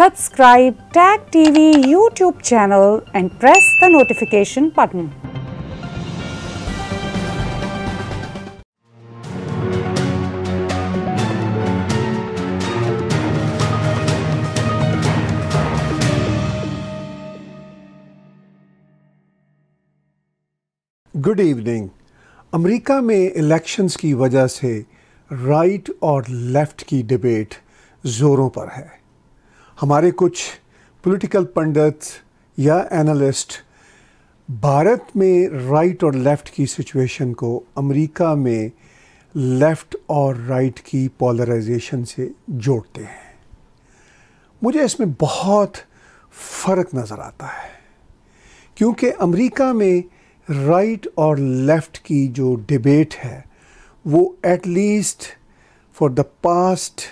Subscribe Tag TV YouTube channel and press the notification button. Good evening America में elections की वजह से right और लेफ़्ट की डिबेट ज़ोरों पर है हमारे कुछ पॉलिटिकल पंडित या एनालिस्ट भारत में राइट और लेफ़्ट की सिचुएशन को अमेरिका में लेफ़्ट और राइट की पोलराइजेशन से जोड़ते हैं मुझे इसमें बहुत फ़र्क नज़र आता है क्योंकि अमेरिका में राइट और लेफ़्ट की जो डिबेट है वो at least for the past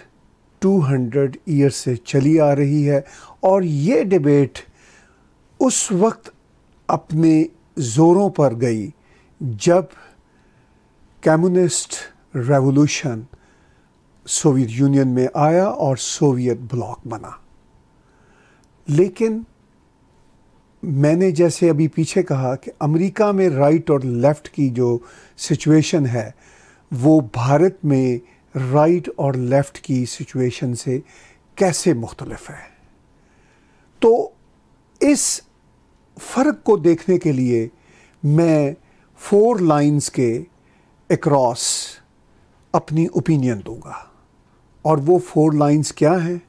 two hundred year से चली आ रही है और ये डिबेट उस वक्त अपने ज़ोरों पर गई जब कम्युनिस्ट रेवोल्यूशन सोवियत यूनियन में आया और सोवियत ब्लॉक बना लेकिन मैंने जैसे अभी पीछे कहा कि अमेरिका में राइट और लेफ़्ट की जो सिचुएशन है वो भारत में राइट और लेफ़्ट की सिचुएशन से कैसे मुख्तलफ है तो इस फ़र्क को देखने के लिए मैं फोर लाइंस के एक्रॉस अपनी ओपिनियन दूंगा और वो फोर लाइंस क्या हैं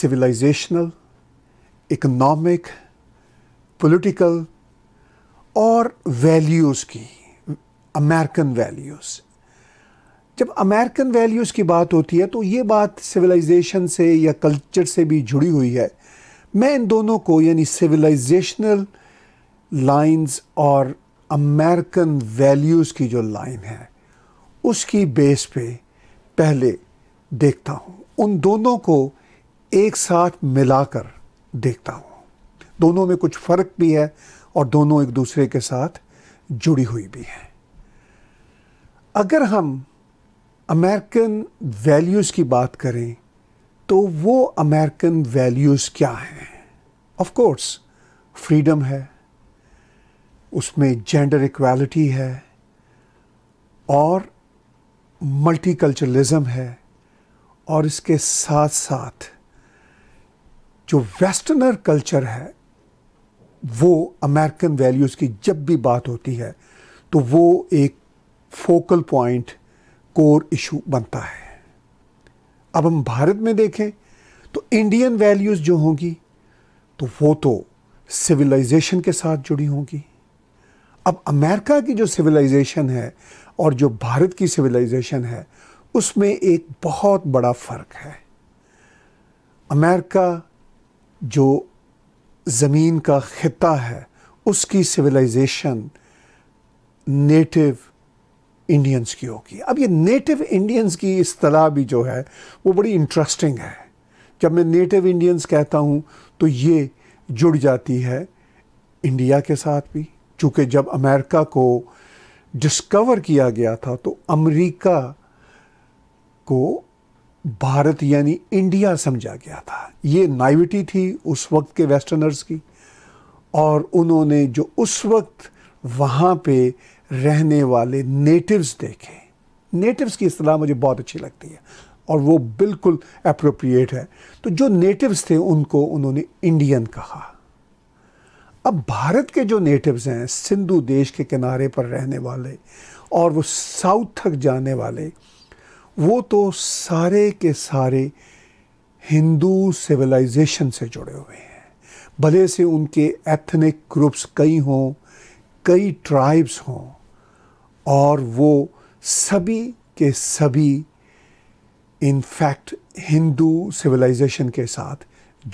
सिविलाइजेशनल इकोनॉमिक पॉलिटिकल और वैल्यूज़ की अमेरिकन वैल्यूज़ जब अमेरिकन वैल्यूज़ की बात होती है तो ये बात सिविलाइजेशन से या कल्चर से भी जुड़ी हुई है मैं इन दोनों को यानी सिविलाइजेशनल लाइंस और अमेरिकन वैल्यूज़ की जो लाइन है उसकी बेस पे पहले देखता हूँ उन दोनों को एक साथ मिलाकर देखता हूँ दोनों में कुछ फ़र्क भी है और दोनों एक दूसरे के साथ जुड़ी हुई भी हैं अगर हम अमेरिकन वैल्यूज़ की बात करें तो वो अमेरिकन वैल्यूज़ क्या हैं ऑफ कोर्स फ्रीडम है उसमें जेंडर इक्वालिटी है और मल्टीकल्चरलिज्म है और इसके साथ साथ जो वेस्टर्नर कल्चर है वो अमेरिकन वैल्यूज़ की जब भी बात होती है तो वो एक फोकल पॉइंट कोर इशू बनता है अब हम भारत में देखें तो इंडियन वैल्यूज़ जो होंगी तो वो तो सिविलाइजेशन के साथ जुड़ी होंगी अब अमेरिका की जो सिविलाइजेशन है और जो भारत की सिविलाइजेशन है उसमें एक बहुत बड़ा फ़र्क है अमेरिका जो ज़मीन का ख़िता है उसकी सिविलाइजेशन नेटिव इंडियंस की होगी अब ये नेटिव इंडियंस की असलाह भी जो है वो बड़ी इंटरेस्टिंग है जब मैं नेटिव इंडियंस कहता हूँ तो ये जुड़ जाती है इंडिया के साथ भी चूँकि जब अमेरिका को डिस्कवर किया गया था तो अमेरिका को भारत यानी इंडिया समझा गया था ये नाइविटी थी उस वक्त के वेस्टर्नर्स की और उन्होंने जो उस वक्त वहाँ पे रहने वाले नेटिव्स देखे नेटिव्स की असलाह मुझे बहुत अच्छी लगती है और वो बिल्कुल अप्रोप्रिएट है तो जो नेटिव्स थे उनको उन्होंने इंडियन कहा अब भारत के जो नेटिव्स हैं सिंधु देश के किनारे पर रहने वाले और वो साउथ तक जाने वाले वो तो सारे के सारे हिंदू सिविलाइजेशन से जुड़े हुए हैं भले से उनके एथनिक ग्रुप्स कई हों कई ट्राइब्स हों और वो सभी के सभी इनफैक्ट हिंदू सिविलाइजेशन के साथ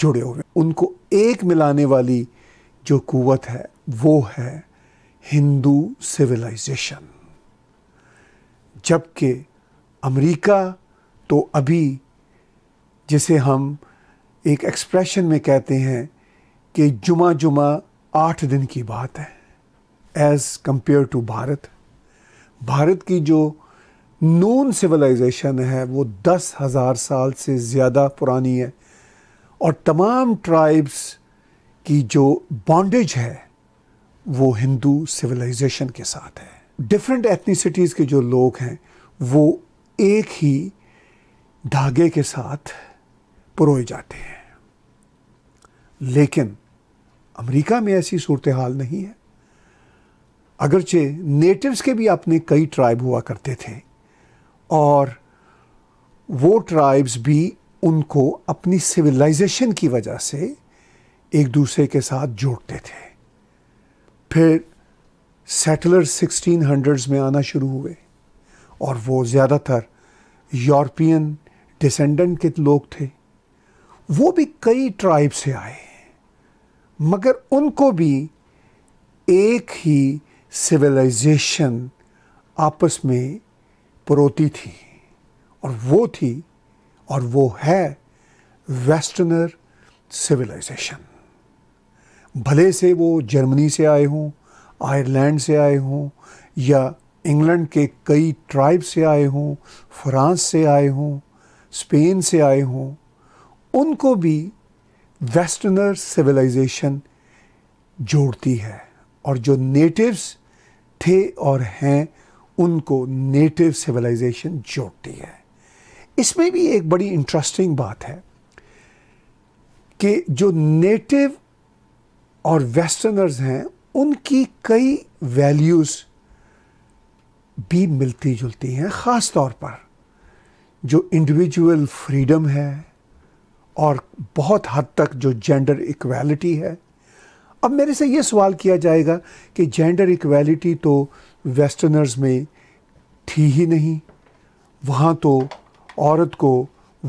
जुड़े हुए उनको एक मिलाने वाली जो कुवत है वो है हिंदू सिविलाइजेशन जबकि अमेरिका तो अभी जिसे हम एक एक्सप्रेशन में कहते हैं कि जुमा जुमा आठ दिन की बात है as compared to Bharat Bharat की जो नून सिविलाइजेशन है वो दस हज़ार साल से ज़्यादा पुरानी है और तमाम ट्राइब्स की जो बॉन्डेज है वो हिंदू सिविलाइजेशन के साथ है डिफरेंट एथनीसिटीज़ के जो लोग हैं वो एक ही धागे के साथ परोए जाते हैं लेकिन अमेरिका में ऐसी सूरत हाल नहीं है अगरचे नेटिव्स के भी अपने कई ट्राइब हुआ करते थे और वो ट्राइब्स भी उनको अपनी सिविलाइजेशन की वजह से एक दूसरे के साथ जोड़ते थे फिर सेटलर सिक्सटीन हंड्रेड्स में आना शुरू हुए और वो ज़्यादातर यूरोपियन डिसेंडेंट के लोग थे वो भी कई ट्राइब से आए मगर उनको भी एक ही सिविलाइजेशन आपस में परोती थी और वो थी और वो है वेस्टर्नर सिविलाइजेशन भले से वो जर्मनी से आए हों आयरलैंड से आए हों या इंग्लैंड के कई ट्राइब से आए हों फ्रांस से आए हों स्पेन से आए हों उनको भी वेस्टर्नर सिविलाइजेशन जोड़ती है और जो नेटिव्स थे और हैं उनको नेटिव सिविलाइजेशन जोड़ती है इसमें भी एक बड़ी इंटरेस्टिंग बात है कि जो नेटिव और वेस्टर्नर्स हैं उनकी कई वैल्यूज़ भी मिलती जुलती हैं ख़ास तौर पर जो इंडिविजुअल फ्रीडम है और बहुत हद तक जो जेंडर इक्वालिटी है अब मेरे से ये सवाल किया जाएगा कि जेंडर इक्वालिटी तो वेस्टर्नर्स में थी ही नहीं वहाँ तो औरत को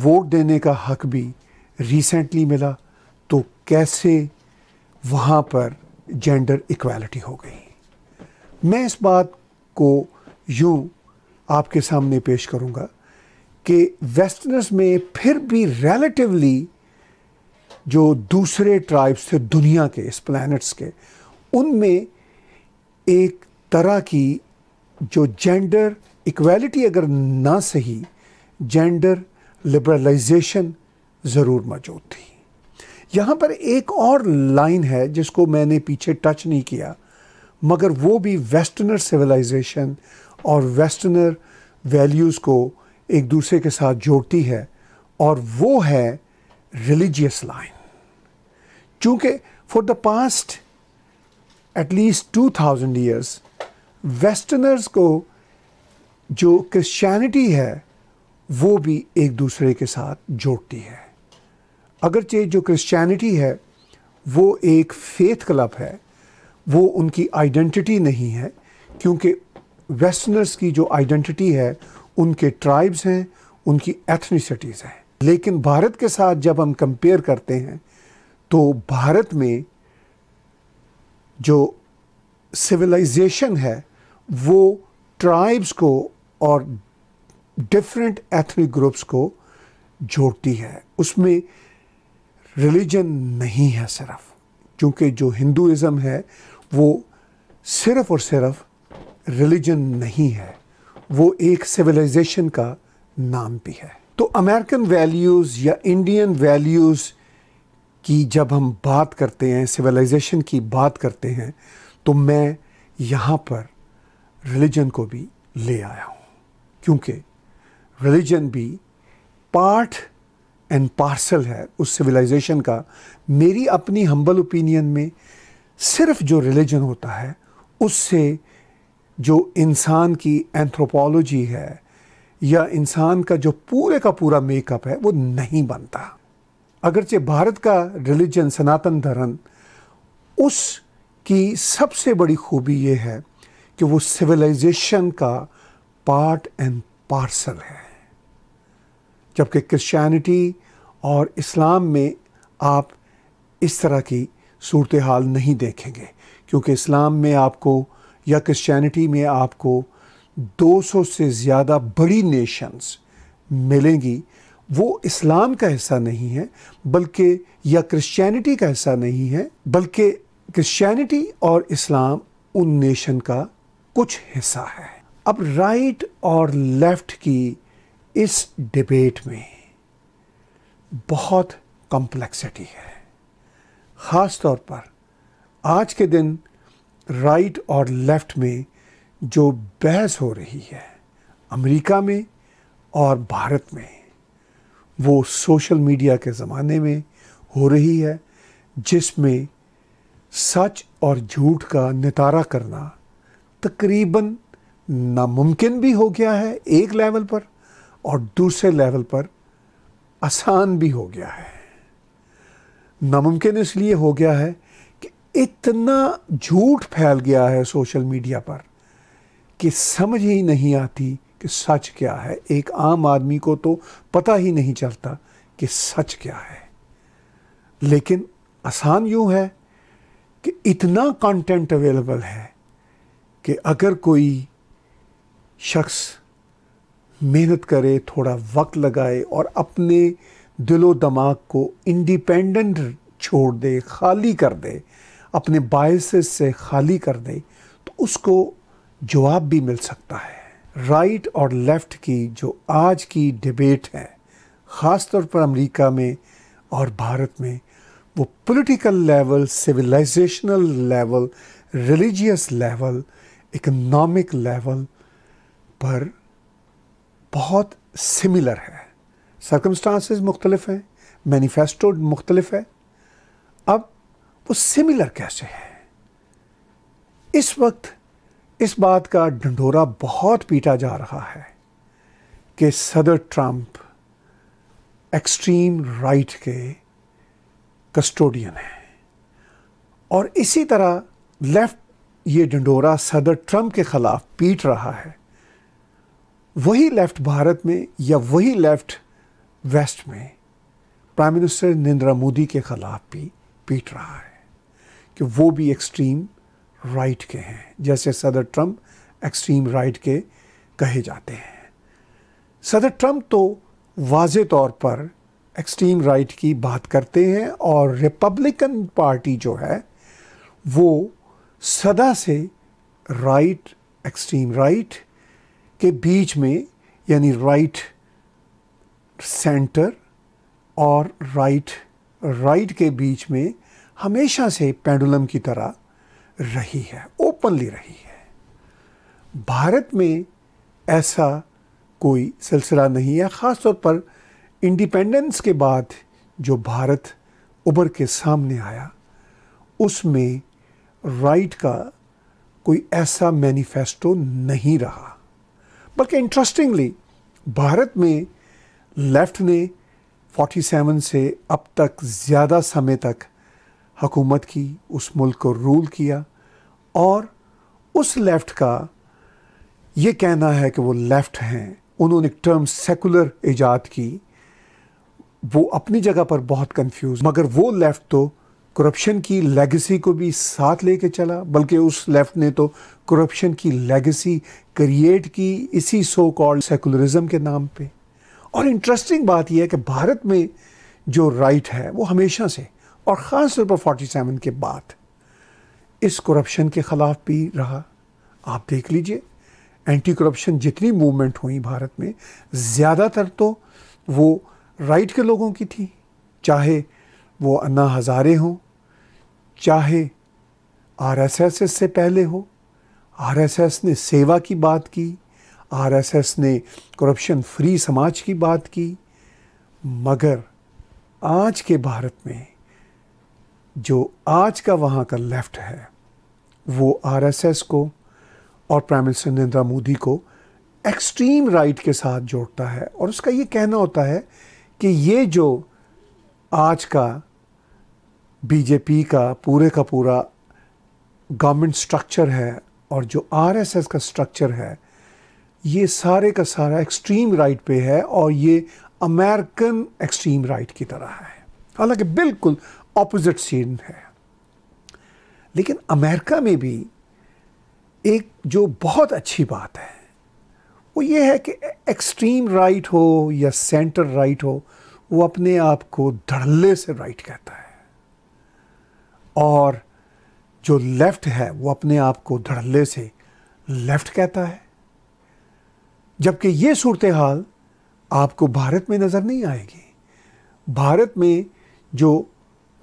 वोट देने का हक भी रिसेंटली मिला तो कैसे वहाँ पर जेंडर इक्वलिटी हो गई मैं इस बात को यूँ आपके सामने पेश करूँगा कि वेस्टर्नर्स में फिर भी रिलेटिवली जो दूसरे ट्राइब्स थे दुनिया के इस प्लैनेट्स के उनमें एक तरह की जो जेंडर इक्वालिटी अगर ना सही जेंडर लिबरलाइजेशन ज़रूर मौजूद थी यहाँ पर एक और लाइन है जिसको मैंने पीछे टच नहीं किया मगर वो भी वेस्टर्नर सिविलाइजेशन और वेस्टर्नर वैल्यूज़ को एक दूसरे के साथ जोड़ती है और वो है रिलीजियस लाइन चूँकि for the past at least two thousand years westerners को जो क्रिश्चियनिटी है वो भी एक दूसरे के साथ जोड़ती है अगरचे जो क्रिश्चियनिटी है वो एक फेथ क्लब है वो उनकी आइडेंटिटी नहीं है क्योंकि वेस्टर्नर्स की जो आइडेंटिटी है उनके ट्राइब्स हैं उनकी एथनिसिटीज़ हैं लेकिन भारत के साथ जब हम कंपेयर करते हैं तो भारत में जो सिविलाइजेशन है वो ट्राइब्स को और डिफरेंट एथनिक ग्रुप्स को जोड़ती है उसमें रिलीजन नहीं है सिर्फ क्योंकि जो हिंदुज़म है वो सिर्फ और सिर्फ रिलीजन नहीं है वो एक सिविलाइजेशन का नाम भी है तो अमेरिकन वैल्यूज़ या इंडियन वैल्यूज़ कि जब हम बात करते हैं सिविलाइजेशन की बात करते हैं तो मैं यहाँ पर रिलीजन को भी ले आया हूँ क्योंकि रिलीजन भी पार्ट एंड पार्सल है उस सिविलाइजेशन का मेरी अपनी हम्बल ओपिनियन में सिर्फ जो रिलीजन होता है उससे जो इंसान की एंथ्रोपोलॉजी है या इंसान का जो पूरे का पूरा मेकअप है वो नहीं बनता अगरचे भारत का रिलीजन सनातन धर्म उसकी सबसे बड़ी खूबी ये है कि वो सिविलाइजेशन का पार्ट एंड पार्सल है जबकि क्रिश्चियनिटी और इस्लाम में आप इस तरह की सूरत हाल नहीं देखेंगे क्योंकि इस्लाम में आपको या क्रिश्चियनिटी में आपको 200 से ज़्यादा बड़ी नेशंस मिलेंगी वो इस्लाम का हिस्सा नहीं है बल्कि या क्रिश्चियनिटी का हिस्सा नहीं है बल्कि क्रिश्चियनिटी और इस्लाम उन नेशन का कुछ हिस्सा है अब राइट और लेफ्ट की इस डिबेट में बहुत कॉम्प्लेक्सिटी है ख़ास तौर पर आज के दिन राइट और लेफ़्ट में जो बहस हो रही है अमेरिका में और भारत में वो सोशल मीडिया के ज़माने में हो रही है जिसमें सच और झूठ का नितारा करना तकरीबन नामुमकिन भी हो गया है एक लेवल पर और दूसरे लेवल पर आसान भी हो गया है नामुमकिन इसलिए हो गया है कि इतना झूठ फैल गया है सोशल मीडिया पर कि समझ ही नहीं आती कि सच क्या है एक आम आदमी को तो पता ही नहीं चलता कि सच क्या है लेकिन आसान यूं है कि इतना कंटेंट अवेलेबल है कि अगर कोई शख्स मेहनत करे थोड़ा वक्त लगाए और अपने दिलो दमाग को इंडिपेंडेंट छोड़ दे खाली कर दे अपने बायसेस से खाली कर दे तो उसको जवाब भी मिल सकता है राइट और लेफ़्ट की जो आज की डिबेट है ख़ास तौर पर अमेरिका में और भारत में वो political level civilizational level religious level economic level पर बहुत सिमिलर है सरकमस्टांसिस मुख्तलफ हैं मैनिफेस्टो मुख्तलफ है अब वो सिमिलर कैसे है इस वक्त इस बात का ढंढोरा बहुत पीटा जा रहा है कि सदर ट्रंप एक्सट्रीम राइट के कस्टोडियन हैं और इसी तरह लेफ्ट ये डंडोरा सदर ट्रंप के ख़िलाफ़ पीट रहा है वही लेफ़्ट भारत में या वही लेफ़्ट वेस्ट में प्राइम मिनिस्टर नरेंद्र मोदी के ख़िलाफ़ भी पीट रहा है कि वो भी एक्सट्रीम राइट के हैं जैसे सदर ट्रम्प एक्सट्रीम राइट के कहे जाते हैं सदर ट्रम्प तो वाज तौर पर एक्सट्रीम राइट की बात करते हैं और रिपब्लिकन पार्टी जो है वो सदा से राइट एक्सट्रीम राइट के बीच में यानी राइट सेंटर और राइट राइट के बीच में हमेशा से पेंडुलम की तरह रही है ओपनली रही है भारत में ऐसा कोई सिलसिला नहीं है ख़ास तौर पर इंडिपेंडेंस के बाद जो भारत उभर के सामने आया उसमें राइट का कोई ऐसा मैनिफेस्टो नहीं रहा बल्कि इंटरेस्टिंगली भारत में लेफ्ट ने 47 से अब तक ज़्यादा समय तक हकूमत की उस मुल्क को रूल किया और उस लेफ़्ट का ये कहना है कि वो लेफ़्ट हैं उन्होंने टर्म सेकुलर ईजाद की वो अपनी जगह पर बहुत कंफ्यूज मगर वो लेफ़्ट तो करप्शन की लेगेसी को भी साथ लेके चला बल्कि उस लेफ़्ट ने तो करप्शन की लेगेसी क्रिएट की इसी सो कॉल्ड सेकुलरिज्म के नाम पे और इंटरेस्टिंग बात यह है कि भारत में जो राइट है वो हमेशा से और ख़ास तौर पर फोर्टी सेवन के बाद इस करप्शन के ख़िलाफ़ भी रहा आप देख लीजिए एंटी करप्शन जितनी मूवमेंट हुई भारत में ज़्यादातर तो वो राइट के लोगों की थी चाहे वो अन्ना हज़ारे हों चाहे आरएसएस से पहले हो आरएसएस ने सेवा की बात की आरएसएस ने करप्शन फ्री समाज की बात की मगर आज के भारत में जो आज का वहाँ का लेफ्ट है वो आरएसएस को और प्राइम मिनिस्टर नरेंद्र मोदी को एक्सट्रीम राइट के साथ जोड़ता है और उसका ये कहना होता है कि ये जो आज का बीजेपी का पूरे का पूरा गवर्नमेंट स्ट्रक्चर है और जो आरएसएस का स्ट्रक्चर है ये सारे का सारा एक्सट्रीम राइट पे है और ये अमेरिकन एक्सट्रीम राइट की तरह है हालांकि बिल्कुल ऑपोजिट सीन है लेकिन अमेरिका में भी एक जो बहुत अच्छी बात है वो ये है कि एक्सट्रीम राइट हो या सेंटर राइट हो वो अपने आप को धड़ल्ले से राइट कहता है और जो लेफ़्ट है वो अपने आप को धड़ल्ले से लेफ़्ट कहता है जबकि ये सूरत हाल आपको भारत में नज़र नहीं आएगी भारत में जो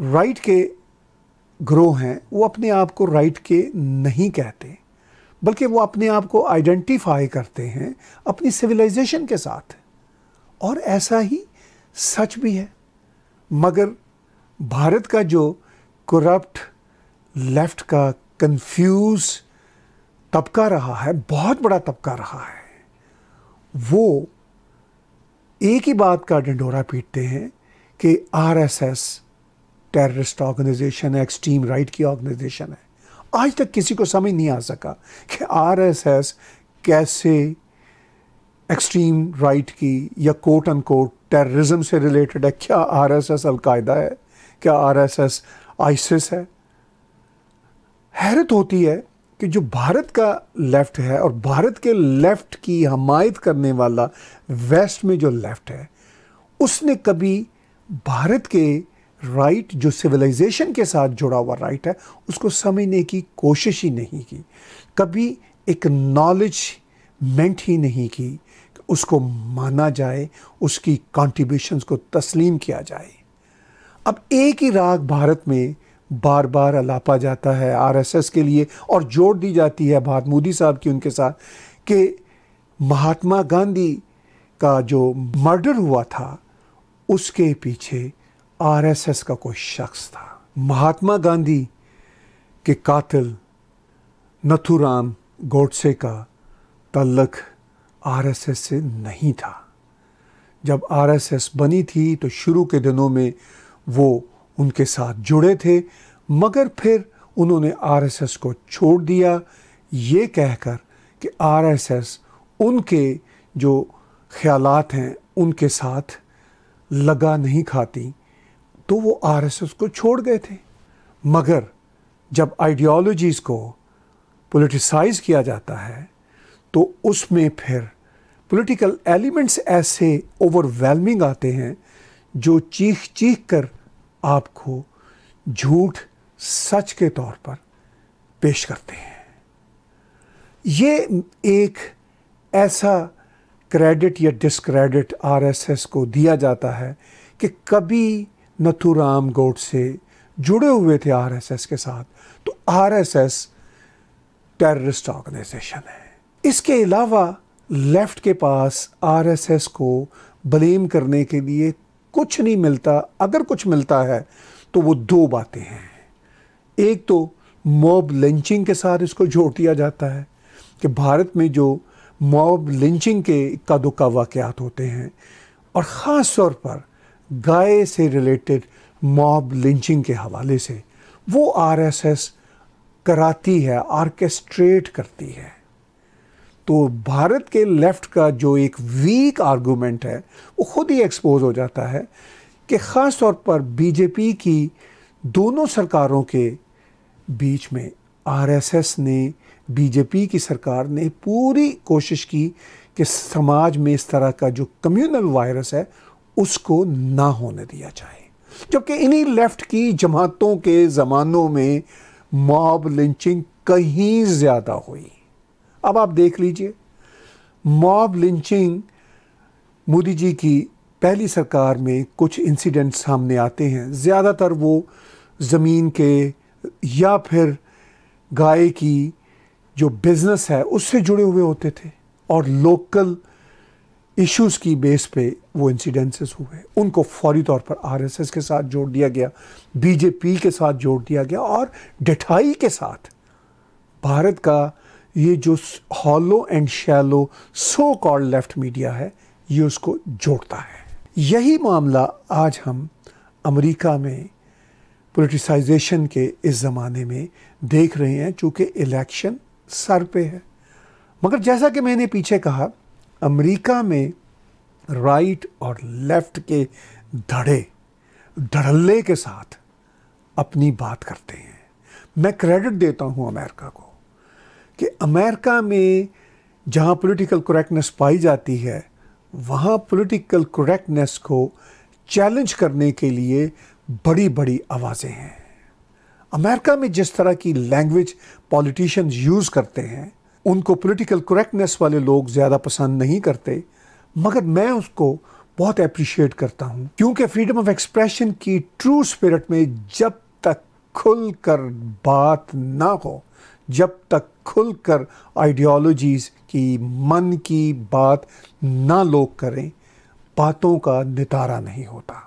राइट के ग्रो हैं वो अपने आप को राइट के नहीं कहते बल्कि वो अपने आप को आइडेंटिफाई करते हैं अपनी सिविलाइजेशन के साथ और ऐसा ही सच भी है मगर भारत का जो करप्ट लेफ्ट का कंफ्यूज तबका रहा है बहुत बड़ा तबका रहा है वो एक ही बात का डंडोरा पीटते हैं कि आरएसएस टेररिस्ट ऑर्गेनाइजेशन है एक्सट्रीम राइट की ऑर्गेनाइजेशन है आज तक किसी को समझ नहीं आ सका कि आरएसएस कैसे एक्सट्रीम राइट की या कोट अन कोट टेररिज्म से रिलेटेड है क्या आरएसएस अलकायदा है क्या आरएसएस आइसिस है हैरत होती है कि जो भारत का लेफ़्ट है और भारत के लेफ़्ट की हमायत करने वाला वेस्ट में जो लेफ़्ट है उसने कभी भारत के राइट जो सिविलाइजेशन के साथ जुड़ा हुआ राइट है उसको समझने की कोशिश ही नहीं की कभी एक नॉलेज मेंट ही नहीं की उसको माना जाए उसकी कॉन्ट्रीब्यूशंस को तस्लीम किया जाए अब एक ही राग भारत में बार बार अलापा जाता है आरएसएस के लिए और जोड़ दी जाती है भारत मोदी साहब की उनके साथ कि महात्मा गांधी का जो मर्डर हुआ था उसके पीछे आरएसएस का कोई शख्स था महात्मा गांधी के कातिल नथुराम गोडसे का तल्लक आरएसएस से नहीं था जब आरएसएस बनी थी तो शुरू के दिनों में वो उनके साथ जुड़े थे मगर फिर उन्होंने आरएसएस को छोड़ दिया ये कहकर कि आरएसएस उनके जो ख्यालात हैं उनके साथ लगा नहीं खाती तो वो आरएसएस को छोड़ गए थे मगर जब आइडियोलॉजीज़ को पोलिटिसाइज किया जाता है तो उसमें फिर पॉलिटिकल एलिमेंट्स ऐसे ओवरवेलमिंग आते हैं जो चीख चीख कर आपको झूठ सच के तौर पर पेश करते हैं ये एक ऐसा क्रेडिट या डिसक्रेडिट आरएसएस को दिया जाता है कि कभी नथुराम गोडसे जुड़े हुए थे आरएसएस के साथ तो आरएसएस टेररिस्ट ऑर्गेनाइजेशन है इसके अलावा लेफ्ट के पास आरएसएस को ब्लेम करने के लिए कुछ नहीं मिलता अगर कुछ मिलता है तो वो दो बातें हैं एक तो मॉब लिंचिंग के साथ इसको जोड़ दिया जाता है कि भारत में जो मॉब लिंचिंग के इक्का दुक्का वाक़ होते हैं और ख़ास तौर पर गाय से रिलेटेड मॉब लिंचिंग के हवाले से वो आरएसएस कराती है आर्केस्ट्रेट करती है तो भारत के लेफ्ट का जो एक वीक आर्गूमेंट है वो खुद ही एक्सपोज हो जाता है कि ख़ास तौर पर बीजेपी की दोनों सरकारों के बीच में आरएसएस ने बीजेपी की सरकार ने पूरी कोशिश की कि समाज में इस तरह का जो कम्युनल वायरस है उसको ना होने दिया जाए जबकि इन्हीं लेफ्ट की जमातों के ज़मानों में मॉब लिंचिंग कहीं ज़्यादा हुई अब आप देख लीजिए मॉब लिंचिंग मोदी जी की पहली सरकार में कुछ इंसिडेंट सामने आते हैं ज़्यादातर वो ज़मीन के या फिर गाय की जो बिज़नेस है उससे जुड़े हुए होते थे और लोकल इश्यूज की बेस पे वो इंसिडेंसेस हुए उनको फौरी तौर पर आरएसएस के साथ जोड़ दिया गया बीजेपी के साथ जोड़ दिया गया और डिठाई के साथ भारत का ये जो hollow and shallow so called left media है ये उसको जोड़ता है यही मामला आज हम अमेरिका में पोलिटिसाइजेशन के इस ज़माने में देख रहे हैं चूँकि इलेक्शन सर पे है मगर जैसा कि मैंने पीछे कहा अमेरिका में राइट और लेफ्ट के धड़े धड़ल्ले के साथ अपनी बात करते हैं मैं क्रेडिट देता हूं अमेरिका को कि अमेरिका में जहां पॉलिटिकल करेक्टनेस पाई जाती है वहां पॉलिटिकल करेक्टनेस को चैलेंज करने के लिए बड़ी बड़ी आवाज़ें हैं अमेरिका में जिस तरह की लैंग्वेज पॉलिटिशियंस यूज़ करते हैं उनको पॉलिटिकल करेक्टनेस वाले लोग ज़्यादा पसंद नहीं करते मगर मैं उसको बहुत अप्रिशिएट करता हूँ क्योंकि फ्रीडम ऑफ एक्सप्रेशन की ट्रू स्पिरिट में जब तक खुल कर बात ना हो जब तक खुल कर आइडियोलॉजीज़ की मन की बात ना लोग करें बातों का नितारा नहीं होता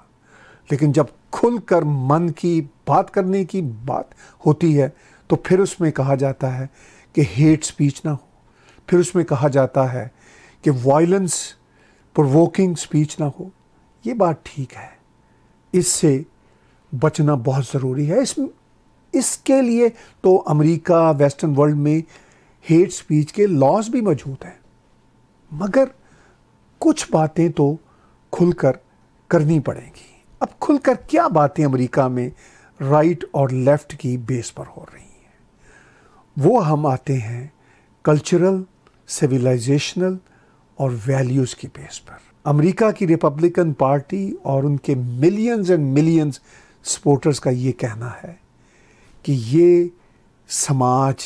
लेकिन जब खुल कर मन की बात करने की बात होती है तो फिर उसमें कहा जाता है कि हेट स्पीच ना हो फिर उसमें कहा जाता है कि वायलेंस प्रोवोकिंग स्पीच ना हो ये बात ठीक है इससे बचना बहुत ज़रूरी है इस इसके लिए तो अमेरिका वेस्टर्न वर्ल्ड में हेट स्पीच के लॉज भी मौजूद हैं मगर कुछ बातें तो खुलकर करनी पड़ेंगी अब खुलकर क्या बातें अमेरिका में राइट और लेफ़्ट की बेस पर हो रही वो हम आते हैं कल्चरल सिविलाइजेशनल और वैल्यूज़ की बेस पर अमेरिका की रिपब्लिकन पार्टी और उनके मिलियंस एंड मिलियंस सपोर्टर्स का ये कहना है कि ये समाज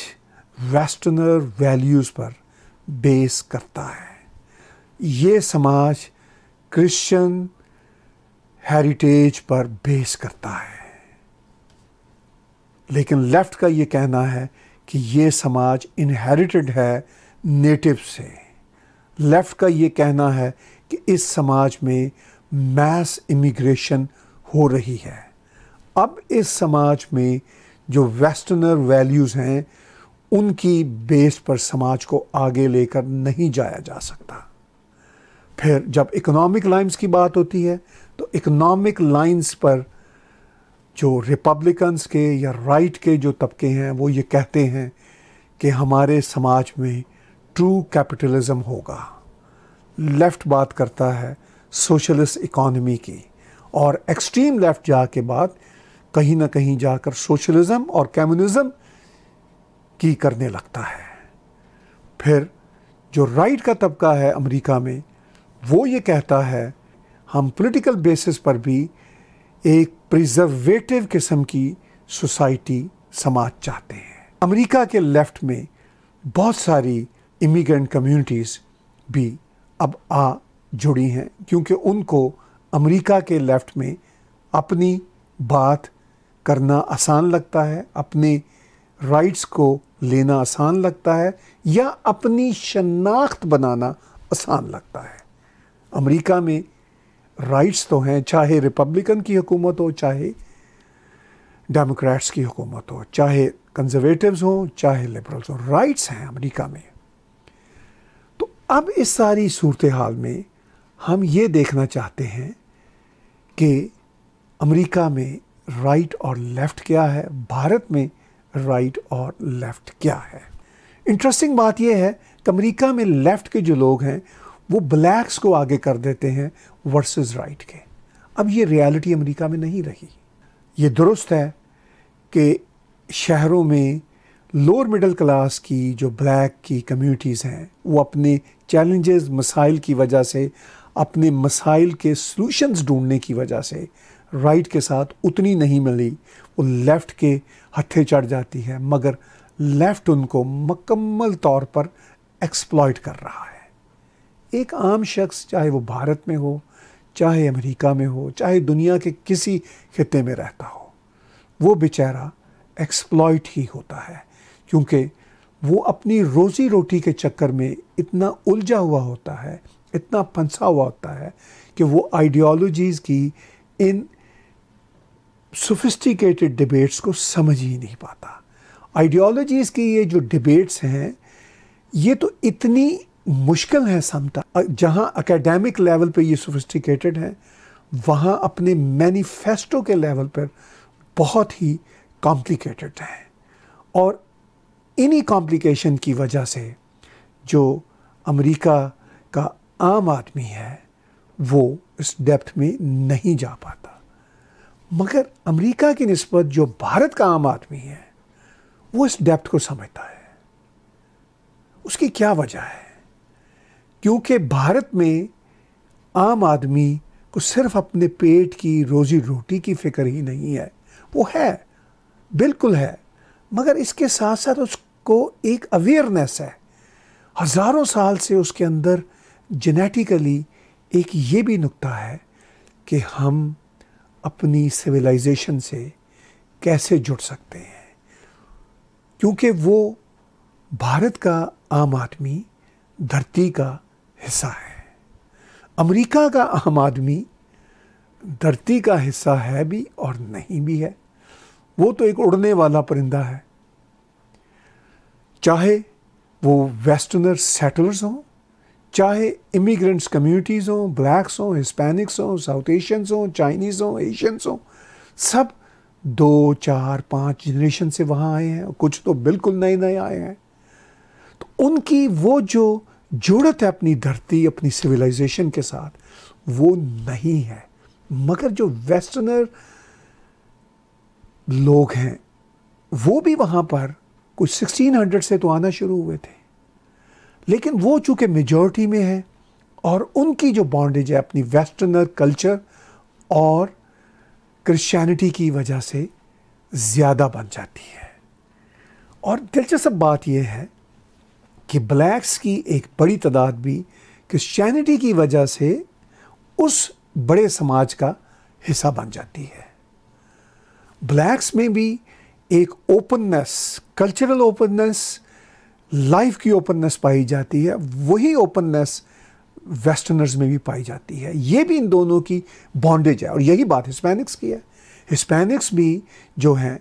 वेस्टर्नर वैल्यूज़ पर बेस करता है ये समाज क्रिश्चियन हेरिटेज पर बेस करता है लेकिन लेफ़्ट का ये कहना है कि ये समाज इनहेरिटेड है नेटिव से लेफ़्ट का ये कहना है कि इस समाज में मैस इमिग्रेशन हो रही है अब इस समाज में जो वेस्टर्नर वैल्यूज़ हैं उनकी बेस पर समाज को आगे लेकर नहीं जाया जा सकता फिर जब इकोनॉमिक लाइंस की बात होती है तो इकोनॉमिक लाइंस पर जो रिपब्लिकन्स के या राइट के जो तबके हैं वो ये कहते हैं कि हमारे समाज में ट्रू कैपिटलिज्म होगा लेफ़्ट बात करता है सोशलिस्ट इकॉनमी की और एक्सट्रीम लेफ़्ट जा के बाद कहीं ना कहीं जाकर सोशलिज्म और कम्युनिज्म की करने लगता है फिर जो राइट का तबका है अमेरिका में वो ये कहता है हम पॉलिटिकल बेसिस पर भी एक प्रिजर्वेटिव किस्म की सोसाइटी समाज चाहते हैं अमेरिका के लेफ्ट में बहुत सारी इमिग्रेंट कम्युनिटीज़ भी अब आ जुड़ी हैं क्योंकि उनको अमेरिका के लेफ्ट में अपनी बात करना आसान लगता है अपने राइट्स को लेना आसान लगता है या अपनी शनाख्त बनाना आसान लगता है अमेरिका में राइट्स तो हैं चाहे रिपब्लिकन की हुकूमत हो चाहे डेमोक्रेट्स की हुकूमत हो चाहे कंजर्वेटिव हों चाहे लिबरल्स हों राइट्स हैं अमेरिका में तो अब इस सारी सूरत हाल में हम ये देखना चाहते हैं कि अमेरिका में राइट और लेफ़्ट क्या है भारत में राइट और लेफ़्ट क्या है इंटरेस्टिंग बात यह है कि अमरीका में लेफ़्ट के जो लोग हैं वो ब्लैक्स को आगे कर देते हैं वर्सेस राइट के अब ये रियलिटी अमेरिका में नहीं रही ये दुरुस्त है कि शहरों में लोअर मिडिल क्लास की जो ब्लैक की कम्यूनिटीज़ हैं वो अपने चैलेंजेस मसाइल की वजह से अपने मसाइल के सॉल्यूशंस ढूंढने की वजह से राइट के साथ उतनी नहीं मिली वो लेफ़्ट के हत्थे चढ़ जाती है मगर लेफ़्ट उनको मकम्मल तौर पर एक्सप्लॉयट कर रहा है एक आम शख्स चाहे वो भारत में हो चाहे अमेरिका में हो चाहे दुनिया के किसी खत्े में रहता हो वो बेचारा एक्सप्लॉयट ही होता है क्योंकि वो अपनी रोज़ी रोटी के चक्कर में इतना उलझा हुआ होता है इतना फंसा हुआ होता है कि वो आइडियोलॉजीज़ की इन सोफिस्टिकेटेड डिबेट्स को समझ ही नहीं पाता आइडियोलॉजीज़ की ये जो डिबेट्स हैं ये तो इतनी मुश्किल है समता जहाँ एकेडमिक लेवल पे ये सोफिस्टिकेटेड है वहाँ अपने मैनिफेस्टो के लेवल पर बहुत ही कॉम्प्लिकेटेड है और इन्हीं कॉम्प्लिकेशन की वजह से जो अमेरिका का आम आदमी है वो इस डेप्थ में नहीं जा पाता मगर अमेरिका की नस्बत जो भारत का आम आदमी है वो इस डेप्थ को समझता है उसकी क्या वजह है क्योंकि भारत में आम आदमी को सिर्फ अपने पेट की रोज़ी रोटी की फिक्र ही नहीं है वो है बिल्कुल है मगर इसके साथ साथ उसको एक अवेयरनेस है हज़ारों साल से उसके अंदर जेनेटिकली एक ये भी नुक्ता है कि हम अपनी सिविलाइजेशन से कैसे जुड़ सकते हैं क्योंकि वो भारत का आम आदमी धरती का हिस्सा है अमेरिका का आम आदमी धरती का हिस्सा है भी और नहीं भी है वो तो एक उड़ने वाला परिंदा है चाहे वो वेस्टर्नर सेटलर्स हों चाहे इमिग्रेंट्स कम्युनिटीज़ हों ब्लैक्स हों हिस्पैनिक्स हों साउथ एशियंस हों चाइनीज़ हों एशियंस हों सब दो चार पाँच जनरेशन से वहाँ आए हैं कुछ तो बिल्कुल नए नए आए हैं तो उनकी वो जो जुड़त है अपनी धरती अपनी सिविलाइजेशन के साथ वो नहीं है मगर जो वेस्टर्नर लोग हैं वो भी वहाँ पर कुछ 1600 से तो आना शुरू हुए थे लेकिन वो चूँकि मेजॉरिटी में है और उनकी जो बॉन्डेज है अपनी वेस्टर्नर कल्चर और क्रिश्चियनिटी की वजह से ज़्यादा बन जाती है और दिलचस्प बात यह है कि ब्लैक्स की एक बड़ी तादाद भी क्रिश्चियनिटी की वजह से उस बड़े समाज का हिस्सा बन जाती है ब्लैक्स में भी एक ओपननेस कल्चरल ओपननेस लाइफ की ओपननेस पाई जाती है वही ओपननेस वेस्टर्नर्स में भी पाई जाती है ये भी इन दोनों की बॉन्डेज है और यही बात हिस्पैनिक्स की है हिस्पैनिक्स भी जो हैं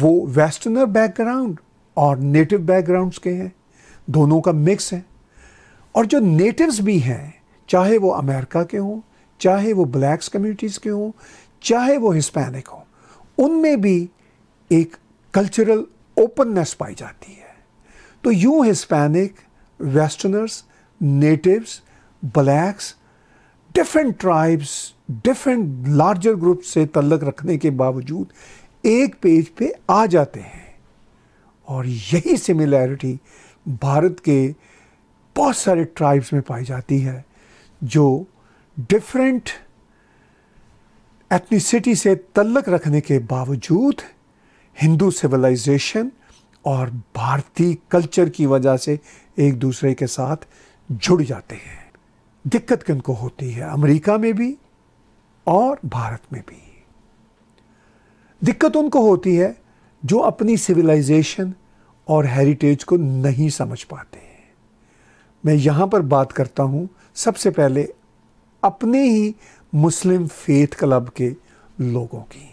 वो वेस्टर्नर बैकग्राउंड और नेटिव बैकग्राउंड्स के हैं दोनों का मिक्स है और जो नेटिव्स भी हैं चाहे वो अमेरिका के हों चाहे वो ब्लैक्स कम्युनिटीज़ के हों चाहे वो हिस्पैनिक हों उनमें भी एक कल्चरल ओपननेस पाई जाती है तो यूं Hispanic westerners natives blacks different tribes different larger group से तल्लक रखने के बावजूद एक पेज पे आ जाते हैं और यही सिमिलैरिटी भारत के बहुत सारे ट्राइब्स में पाई जाती है जो डिफरेंट एथनीसिटी से तल्लक रखने के बावजूद हिंदू सिविलाइजेशन और भारतीय कल्चर की वजह से एक दूसरे के साथ जुड़ जाते हैं दिक्कत किन को होती है अमेरिका में भी और भारत में भी दिक्कत उनको होती है जो अपनी सिविलाइजेशन और हेरिटेज को नहीं समझ पाते हैं मैं यहाँ पर बात करता हूँ सबसे पहले अपने ही मुस्लिम फेथ क्लब के लोगों की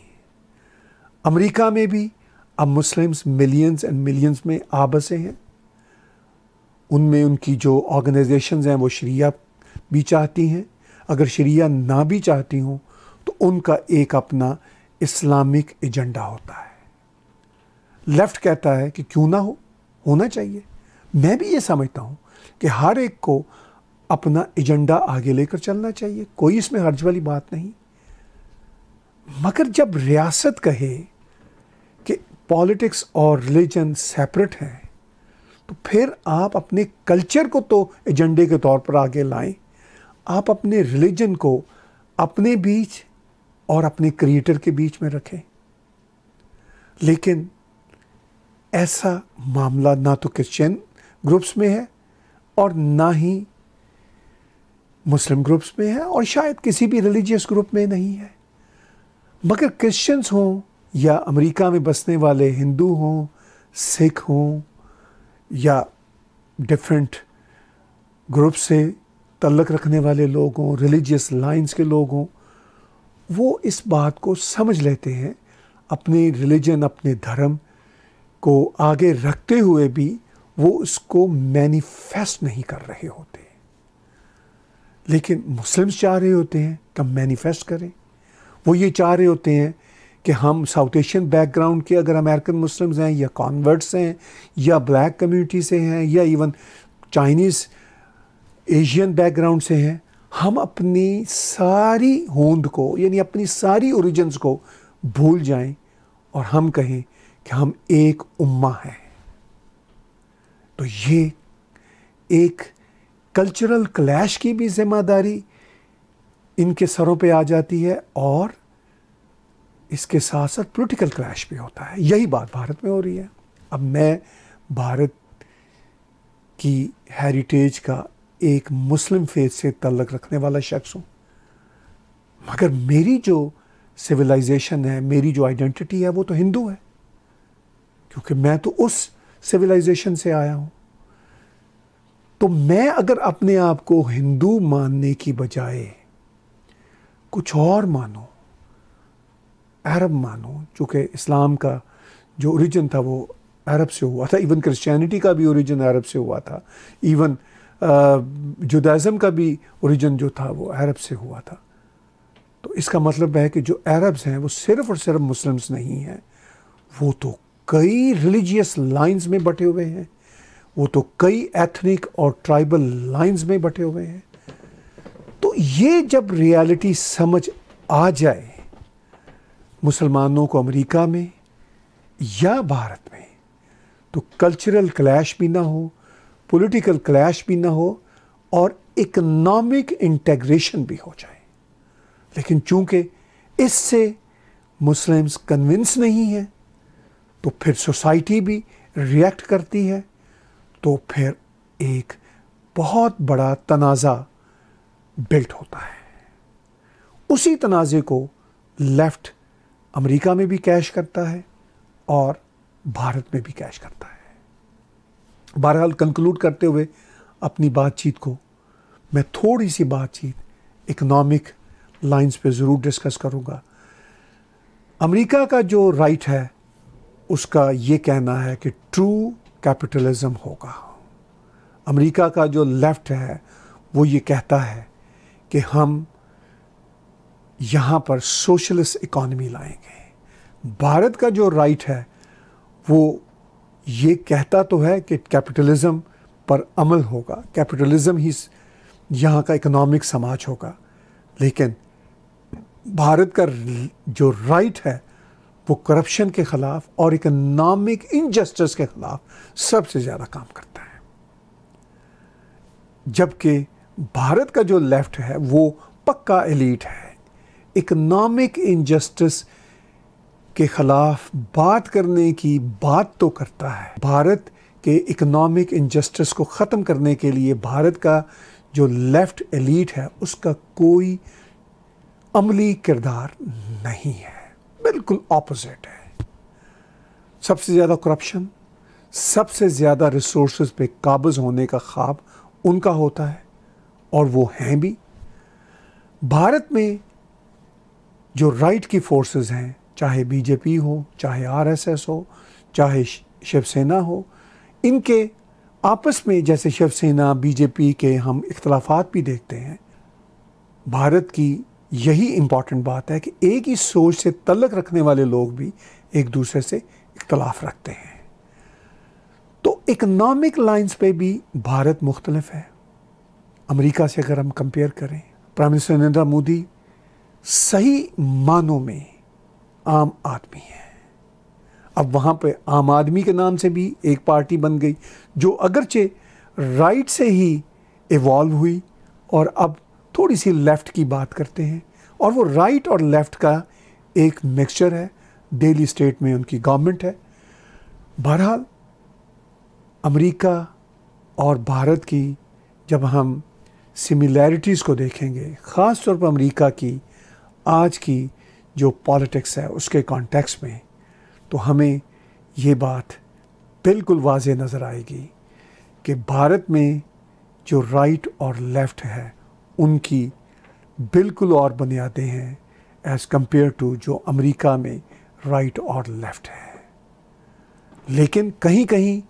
अमेरिका में भी अब मुस्लिम्स मिलियंस एंड मिलियंस में आ बसे हैं उनमें उनकी जो ऑर्गेनाइजेशंस हैं वो शरिया भी चाहती हैं अगर शरिया ना भी चाहती हों तो उनका एक अपना इस्लामिक एजेंडा होता है लेफ्ट कहता है कि क्यों ना हो होना चाहिए मैं भी ये समझता हूँ कि हर एक को अपना एजेंडा आगे लेकर चलना चाहिए कोई इसमें हर्ज वाली बात नहीं मगर जब रियासत कहे कि पॉलिटिक्स और रिलीजन सेपरेट हैं तो फिर आप अपने कल्चर को तो एजेंडे के तौर पर आगे लाएं आप अपने रिलीजन को अपने बीच और अपने क्रिएटर के बीच में रखें लेकिन ऐसा मामला ना तो क्रिश्चियन ग्रुप्स में है और ना ही मुस्लिम ग्रुप्स में है और शायद किसी भी रिलीजियस ग्रुप में नहीं है मगर क्रिश्चियंस हों या अमेरिका में बसने वाले हिंदू हों सिख हों या डिफरेंट ग्रुप से तल्लक रखने वाले लोग हों रिलीजियस लाइंस के लोग हों वो इस बात को समझ लेते हैं अपने रिलीजन अपने धर्म को आगे रखते हुए भी वो उसको मैनिफेस्ट नहीं कर रहे होते लेकिन मुस्लिम्स चाह रहे होते हैं कि हम मैनिफेस्ट करें वो ये चाह रहे होते हैं कि हम साउथ एशियन बैकग्राउंड के अगर अमेरिकन मुस्लिम्स हैं या कॉन्वर्ट्स हैं या ब्लैक कम्युनिटी से हैं या इवन चाइनीज़ एशियन बैकग्राउंड से हैं हम अपनी सारी होंद को यानी अपनी सारी औरिजन्स को भूल जाएं और हम कहें कि हम एक उम्मा हैं तो ये एक कल्चरल क्लैश की भी जिम्मेदारी इनके सरों पे आ जाती है और इसके साथ साथ पॉलिटिकल क्लैश भी होता है यही बात भारत में हो रही है अब मैं भारत की हेरिटेज का एक मुस्लिम फेथ से तल्लक रखने वाला शख्स हूँ मगर मेरी जो सिविलाइजेशन है मेरी जो आइडेंटिटी है वो तो हिंदू है क्योंकि मैं तो उस सिविलाइजेशन से आया हूं तो मैं अगर अपने आप को हिंदू मानने की बजाय कुछ और मानो अरब मानो चूंकि इस्लाम का जो ओरिजिन था वो अरब से हुआ था इवन क्रिश्चियनिटी का भी ओरिजिन अरब से हुआ था इवन जुदाज़म का भी ओरिजिन जो था वो अरब से हुआ था तो इसका मतलब है कि जो अरब्स हैं वो सिर्फ़ और सिर्फ मुस्लिम्स नहीं हैं वो तो कई रिलीजियस लाइंस में बटे हुए हैं वो तो कई एथनिक और ट्राइबल लाइंस में बटे हुए हैं तो ये जब रियलिटी समझ आ जाए मुसलमानों को अमेरिका में या भारत में तो कल्चरल क्लैश भी ना हो पॉलिटिकल क्लैश भी ना हो और इकोनॉमिक इंटेग्रेशन भी हो जाए लेकिन चूंकि इससे मुस्लिम्स कन्विंस नहीं हैं तो फिर सोसाइटी भी रिएक्ट करती है तो फिर एक बहुत बड़ा तनाज़ा बिल्ट होता है उसी तनाज़े को लेफ़्ट अमेरिका में भी कैश करता है और भारत में भी कैश करता है बहरहाल कंक्लूड करते हुए अपनी बातचीत को मैं थोड़ी सी बातचीत इकोनॉमिक लाइंस पे ज़रूर डिस्कस करूँगा अमेरिका का जो राइट है उसका ये कहना है कि ट्रू कैपिटलिज्म होगा अमेरिका का जो लेफ्ट है वो ये कहता है कि हम यहाँ पर सोशलिस्ट इकॉनमी लाएंगे भारत का जो राइट है वो ये कहता तो है कि कैपिटलिज्म पर अमल होगा कैपिटलिज्म ही यहाँ का इकोनॉमिक समाज होगा लेकिन भारत का जो राइट है वो करप्शन के ख़िलाफ़ और इकनॉमिक इनजस्टिस के ख़िलाफ़ सबसे ज़्यादा काम करता है जबकि भारत का जो लेफ्ट है वो पक्का एलीट है इकनॉमिक इनजस्टिस के ख़िलाफ़ बात करने की बात तो करता है भारत के इकनॉमिक इनजस्टिस को ख़त्म करने के लिए भारत का जो लेफ़्ट एलीट है उसका कोई अमली किरदार नहीं है बिल्कुल ऑपोजिट है सबसे ज़्यादा करप्शन सबसे ज़्यादा रिसोर्स पे काबज होने का ख्वाब उनका होता है और वो हैं भी भारत में जो राइट की फोर्सेस हैं चाहे बीजेपी हो चाहे आरएसएस हो चाहे शिवसेना हो इनके आपस में जैसे शिवसेना बीजेपी के हम इख्तलाफात भी देखते हैं भारत की यही इम्पॉर्टेंट बात है कि एक ही सोच से तलक रखने वाले लोग भी एक दूसरे से इख्तलाफ रखते हैं तो इकनॉमिक लाइंस पे भी भारत मुख्तलफ है अमेरिका से अगर हम कंपेयर करें प्राइम मिनिस्टर नरेंद्र मोदी सही मानों में आम आदमी है अब वहाँ पे आम आदमी के नाम से भी एक पार्टी बन गई जो अगरचे राइट से ही इवॉल्व हुई और अब थोड़ी सी लेफ़्ट की बात करते हैं और वो राइट और लेफ़्ट का एक मिक्सचर है डेली स्टेट में उनकी गवर्नमेंट है बहरहाल अमेरिका और भारत की जब हम सिमिलैरिटीज़ को देखेंगे ख़ास तौर पर अमेरिका की आज की जो पॉलिटिक्स है उसके कॉन्टेक्स्ट में तो हमें ये बात बिल्कुल वाज नज़र आएगी कि भारत में जो राइट और लेफ़्ट है उनकी बिल्कुल और बुनियादें हैं एज़ कम्पेयर टू जो अमेरिका में राइट और लेफ़्ट है लेकिन कहीं कहीं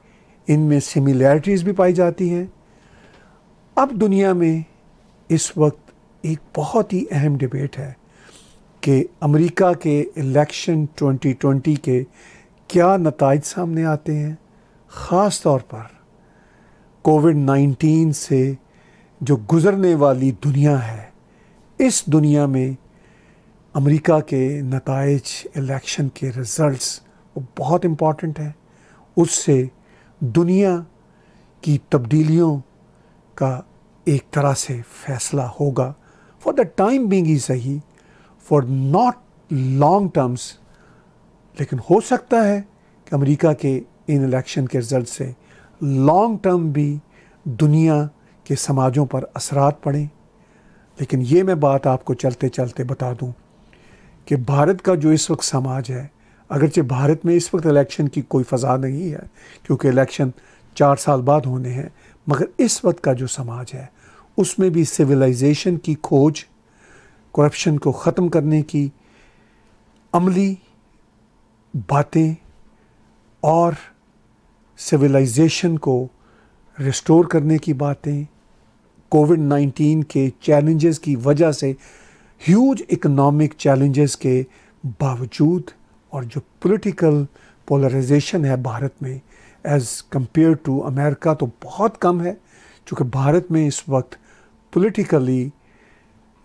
इनमें सिमिलैरिटीज़ भी पाई जाती हैं अब दुनिया में इस वक्त एक बहुत ही अहम डिबेट है कि अमेरिका के इलेक्शन 2020 के क्या नतज सामने आते हैं ख़ास तौर पर कोविड 19 से जो गुज़रने वाली दुनिया है इस दुनिया में अमेरिका के नतज इलेक्शन के रिज़ल्ट्स वो बहुत इम्पॉर्टेंट हैं उससे दुनिया की तब्दीलियों का एक तरह से फैसला होगा फॉर द टाइम बींग ही सही फॉर नॉट लॉन्ग टर्म्स लेकिन हो सकता है कि अमेरिका के इन इलेक्शन के रिज़ल्ट से लॉन्ग टर्म भी दुनिया कि समाजों पर असरात पड़ें लेकिन ये मैं बात आपको चलते चलते बता दूं कि भारत का जो इस वक्त समाज है अगरचे भारत में इस वक्त इलेक्शन की कोई फ़जा नहीं है क्योंकि इलेक्शन चार साल बाद होने हैं मगर इस वक्त का जो समाज है उसमें भी सिविलाइजेशन की खोज करप्शन को ख़त्म करने की अमली बातें और सिविलाइजेशन को रिस्टोर करने की बातें कोविड 19 के चैलेंजेस की वजह से ह्यूज इकोनॉमिक चैलेंजेस के बावजूद और जो पॉलिटिकल पोलराइजेशन है भारत में एज़ कंपेयर टू अमेरिका तो बहुत कम है चूँकि भारत में इस वक्त पॉलिटिकली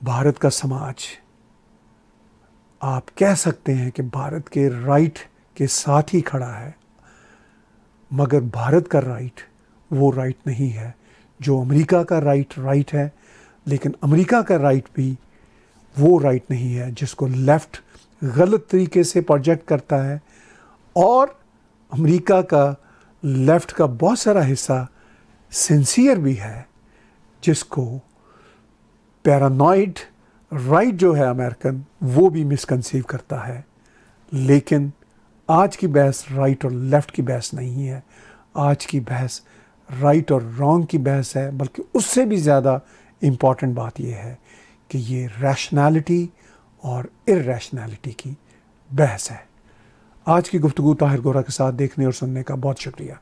भारत का समाज आप कह सकते हैं कि भारत के राइट के साथ ही खड़ा है मगर भारत का राइट वो राइट नहीं है जो अमेरिका का राइट राइट है लेकिन अमेरिका का राइट भी वो राइट नहीं है जिसको लेफ़्ट गलत तरीके से प्रोजेक्ट करता है और अमेरिका का लेफ़्ट का बहुत सारा हिस्सा सिंसियर भी है जिसको पैरानॉइड राइट जो है अमेरिकन वो भी मिसकनसीव करता है लेकिन आज की बहस राइट और लेफ़्ट की बहस नहीं है आज की बहस राइट और रॉन्ग की बहस है बल्कि उससे भी ज़्यादा इम्पॉर्टेंट बात यह है कि ये रैशनैलिटी और रैशनैलिटी की बहस है आज की गुफ्तु ताहिर गोरा के साथ देखने और सुनने का बहुत शुक्रिया